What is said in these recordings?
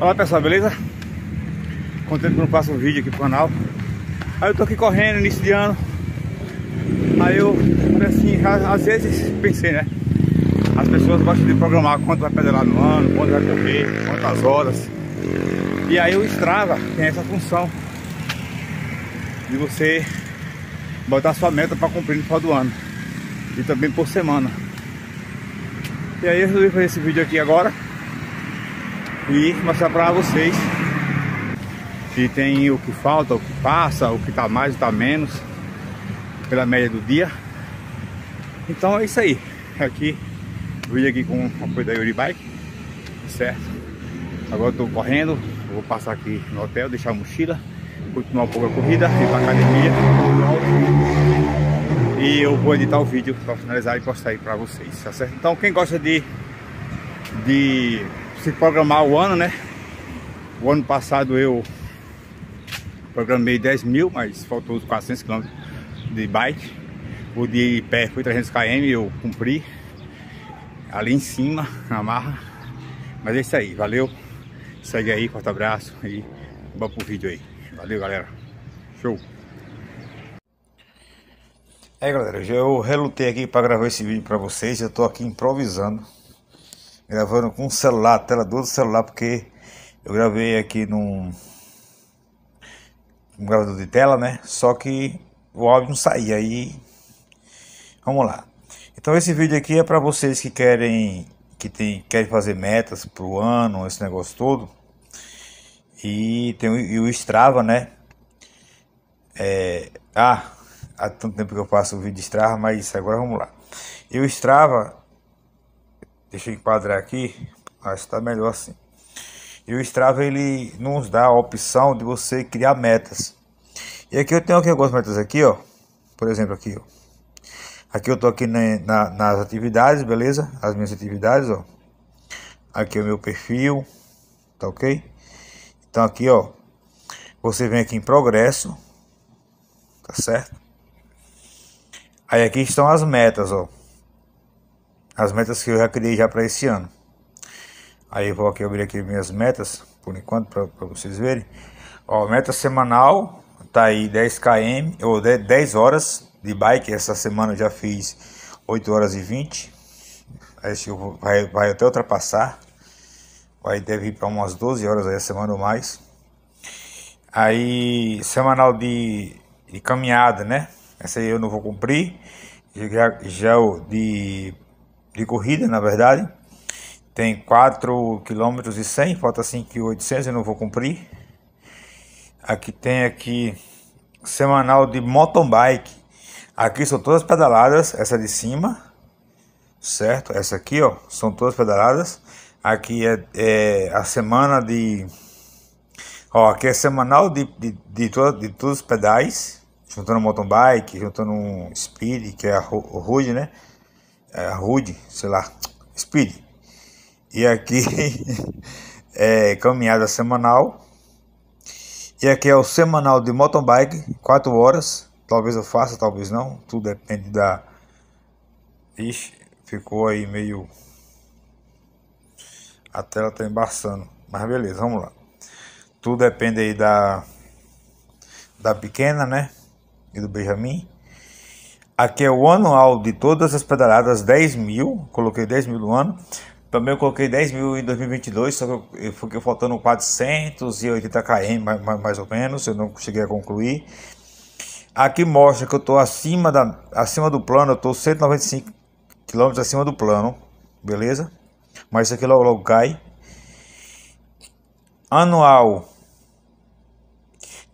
Olá pessoal, beleza? Contente que eu não faço um vídeo aqui pro canal Aí eu tô aqui correndo, início de ano Aí eu, assim, às vezes pensei, né? As pessoas gostam de programar quanto vai pedalar no ano, quanto vai correr, quantas horas E aí o Strava tem essa função De você botar sua meta para cumprir no final do ano E também por semana E aí eu resolvi fazer esse vídeo aqui agora e mostrar para vocês se tem o que falta, o que passa, o que está mais, o que está menos pela média do dia. Então é isso aí. Aqui, vídeo aqui com o apoio da Uribike, tá certo? Agora estou correndo, vou passar aqui no hotel, deixar a mochila, continuar um pouco a corrida, ir para academia, e eu vou editar o vídeo para finalizar e postar aí para vocês, tá certo? Então quem gosta de, de se programar o ano, né? O ano passado eu programei 10 mil, mas faltou os 400 km de bike. O de pé foi 300 km, eu cumpri. Ali em cima, na marra. Mas é isso aí, valeu. Segue aí, forte abraço e vamos pro vídeo aí. Valeu, galera. Show. É, galera, eu relutei aqui para gravar esse vídeo para vocês. Eu tô aqui improvisando gravando com o celular, a tela do celular, porque eu gravei aqui num um gravador de tela, né? Só que o áudio não saía. Aí vamos lá. Então esse vídeo aqui é para vocês que querem que tem, querem fazer metas para o ano, esse negócio todo. E tem o, e o Strava, né? É, ah, há tanto tempo que eu faço o vídeo de Strava, mas agora vamos lá. eu o Strava Deixa eu enquadrar aqui. Acho que tá melhor assim. E o Strava ele nos dá a opção de você criar metas. E aqui eu tenho aqui algumas metas aqui, ó. Por exemplo, aqui, ó. Aqui eu tô aqui na, na, nas atividades, beleza? As minhas atividades, ó. Aqui é o meu perfil, tá ok? Então aqui, ó. Você vem aqui em progresso, tá certo? Aí aqui estão as metas, ó as metas que eu já criei já para esse ano. Aí eu vou aqui abrir aqui minhas metas, por enquanto, para vocês verem. Ó, meta semanal, tá aí 10 km, ou 10 horas de bike. Essa semana eu já fiz 8 horas e 20. Acho que vai, vai até ultrapassar. Vai deve ir para umas 12 horas aí a semana ou mais. Aí, semanal de, de caminhada, né? Essa aí eu não vou cumprir. Já, já de corrida na verdade. Tem 4 km e 100, falta 5.800, eu não vou cumprir. Aqui tem aqui semanal de mountain bike. Aqui são todas pedaladas, essa de cima, certo? Essa aqui, ó, são todas pedaladas. Aqui é, é a semana de... Ó, aqui é semanal de, de, de, toda, de todos os pedais, juntando mountain bike, juntando um speed, que é a rude, né? é, rude, sei lá, speed. E aqui é caminhada semanal. E aqui é o semanal de motobike, 4 horas. Talvez eu faça, talvez não. Tudo depende da. Ixi, ficou aí meio. A tela tá embaçando. Mas beleza, vamos lá. Tudo depende aí da. Da pequena, né? E do Benjamin. Aqui é o anual de todas as pedaladas, 10 mil. Coloquei 10 mil no ano. Também eu coloquei 10 mil em 2022, só que eu fiquei faltando 480 km, mais, mais ou menos. Eu não cheguei a concluir. Aqui mostra que eu estou acima, da, acima do plano, eu estou 195 km acima do plano, beleza? Mas isso aqui logo, logo cai. Anual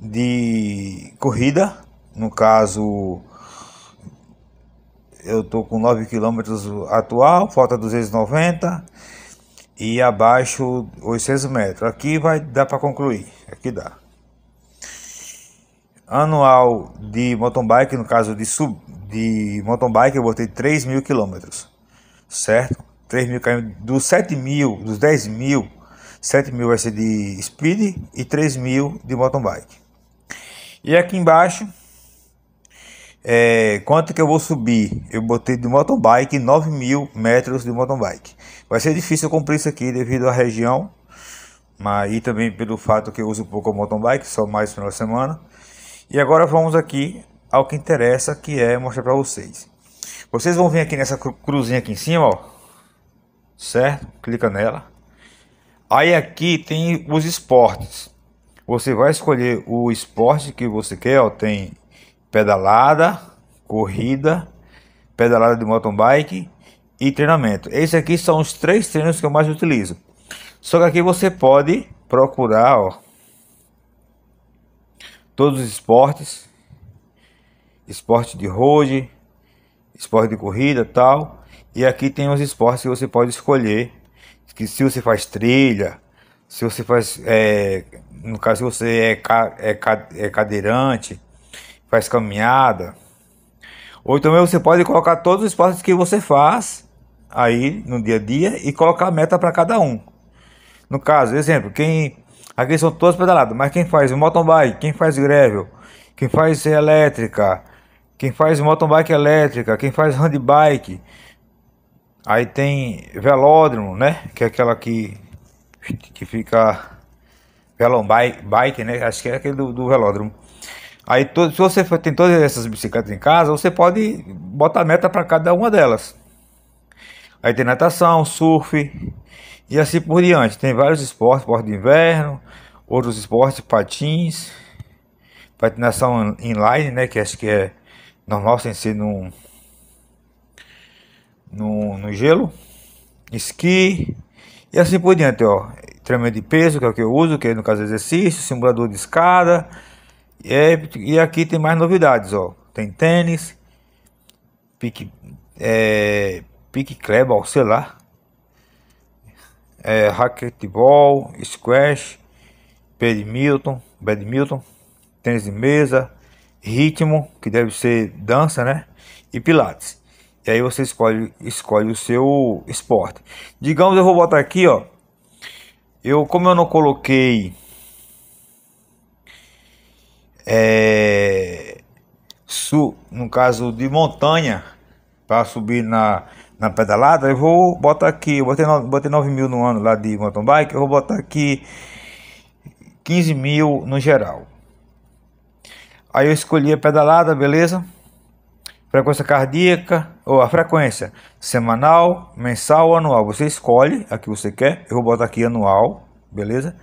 de corrida, no caso eu estou com 9 km atual, falta 290 e abaixo 800 metros. Aqui vai dar para concluir, aqui dá. Anual de mountain bike, no caso de sub de mountain bike, eu botei 3 mil quilômetros, certo? 3 mil km, dos 7 mil, dos 10 mil, 7 mil vai ser de speed e 3 mil de mountain bike. E aqui embaixo é, quanto que eu vou subir? Eu botei de mountain bike 9 mil metros de mountain bike. Vai ser difícil cumprir isso aqui devido à região, mas e também pelo fato que eu uso pouco a mountain bike, só mais final de semana. E agora vamos aqui ao que interessa, que é mostrar para vocês. Vocês vão vir aqui nessa cruzinha aqui em cima, ó, certo? Clica nela. Aí aqui tem os esportes. Você vai escolher o esporte que você quer, ó, tem pedalada, corrida, pedalada de mountain bike e treinamento. Esses aqui são os três treinos que eu mais utilizo. Só que aqui você pode procurar ó, todos os esportes, esporte de road, esporte de corrida tal. E aqui tem os esportes que você pode escolher. Que se você faz trilha, se você faz, é, no caso se você é, ca, é, é cadeirante, faz caminhada. Ou também então você pode colocar todos os esportes que você faz aí no dia a dia e colocar meta para cada um. No caso, exemplo, quem aqui são todos pedalados, mas quem faz mountain bike, quem faz gravel, quem faz elétrica, quem faz mountain bike elétrica, quem faz handbike, aí tem velódromo, né? Que é aquela que que fica velão bike, bike, né? Acho que é aquele do, do velódromo. Aí, se você tem todas essas bicicletas em casa, você pode botar meta para cada uma delas. Aí tem natação, surf e assim por diante. Tem vários esportes, esporte de inverno, outros esportes, patins, patinação inline, né? Que acho que é normal sem ser no, no, no gelo, esqui e assim por diante, ó. Treinamento de peso, que é o que eu uso, que é no caso exercício, simulador de escada é, e aqui tem mais novidades, ó. Tem tênis, pique, é, pique ou sei lá. É, racquetball, squash, badminton, badminton, tênis de mesa, ritmo, que deve ser dança, né? E pilates. E aí você escolhe, escolhe o seu esporte. Digamos, eu vou botar aqui, ó. Eu, como eu não coloquei é, su, no caso de montanha, para subir na, na pedalada, eu vou botar aqui, eu botei, no, botei 9 mil no ano lá de mountain bike, eu vou botar aqui 15 mil no geral. Aí eu escolhi a pedalada, beleza? Frequência cardíaca, ou a frequência semanal, mensal ou anual. Você escolhe a que você quer. Eu vou botar aqui anual, beleza?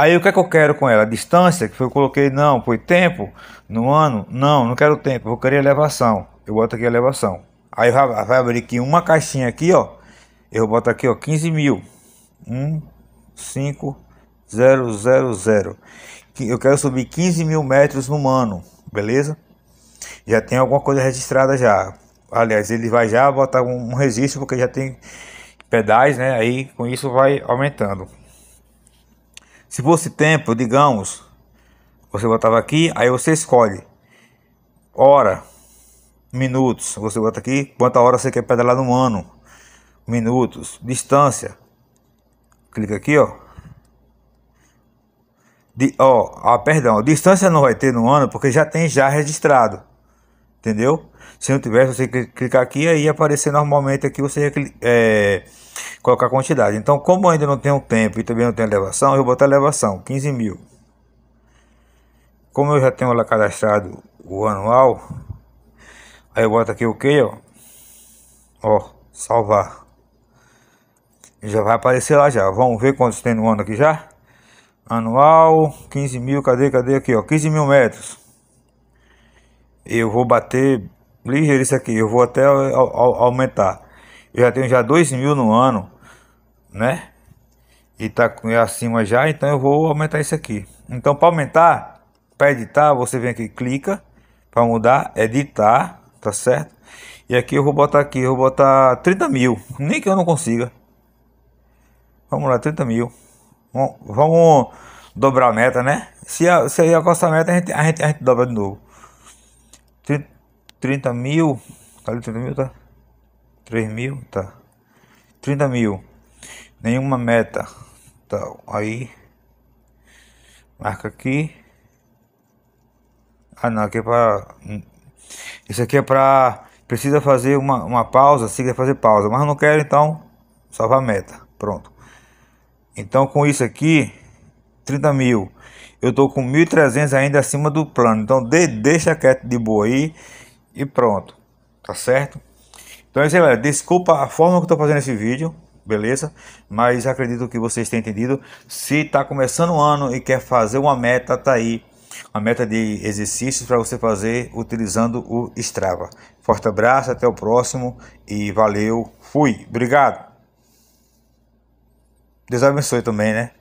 Aí o que é que eu quero com ela? distância, que foi eu coloquei, não, foi tempo no ano? Não, não quero tempo, eu querer elevação. Eu boto aqui elevação. Aí vai abrir aqui uma caixinha aqui, ó. Eu boto aqui, ó, 15 mil. 1, 5, 0, 0, 0. Eu quero subir 15 mil metros no ano, beleza? Já tem alguma coisa registrada já. Aliás, ele vai já botar um registro, porque já tem pedais, né? Aí com isso vai aumentando. Se fosse tempo, digamos, você botava aqui, aí você escolhe hora, minutos, você bota aqui quanta hora você quer pedalar no ano, minutos, distância. Clica aqui, ó. De, ó, ah, perdão, distância não vai ter no ano porque já tem já registrado entendeu? Se não tivesse, você clicar aqui e aí aparecer normalmente aqui, você é, colocar a quantidade. Então, como ainda não tenho tempo e também não tenho elevação, eu vou botar elevação, 15 mil. Como eu já tenho lá cadastrado o anual, aí eu boto aqui o que, ó. Ó, salvar. Já vai aparecer lá já. Vamos ver quantos tem no ano aqui já. Anual, 15 mil, cadê, cadê aqui, ó. 15 mil metros eu vou bater ligeiro isso aqui, eu vou até aumentar. Eu já tenho já 2 mil no ano, né? E tá é acima já, então eu vou aumentar isso aqui. Então para aumentar, para editar, você vem aqui, clica para mudar, editar, tá certo? E aqui eu vou botar aqui, eu vou botar 30 mil, nem que eu não consiga. Vamos lá, 30 mil. Vamos, vamos dobrar a meta, né? Se, a, se alcançar a meta, a gente, a, gente, a gente dobra de novo. 30, mil. Tá ali 30 mil, tá? 3 mil, tá? 30 mil. Nenhuma meta. Então, aí. Marca aqui. Ah não, aqui é pra. Isso aqui é pra. Precisa fazer uma, uma pausa. Se quer fazer pausa. Mas não quero então. Salvar a meta. Pronto. Então com isso aqui 30 mil. Eu tô com 1.300 ainda acima do plano. Então de, deixa quieto de boa aí e pronto. Tá certo? Então é isso aí, galera. Desculpa a forma que eu tô fazendo esse vídeo, beleza? Mas acredito que vocês tenham entendido. Se tá começando o ano e quer fazer uma meta, tá aí. Uma meta de exercícios para você fazer utilizando o Strava. Forte abraço, até o próximo e valeu. Fui. Obrigado. Deus abençoe também, né?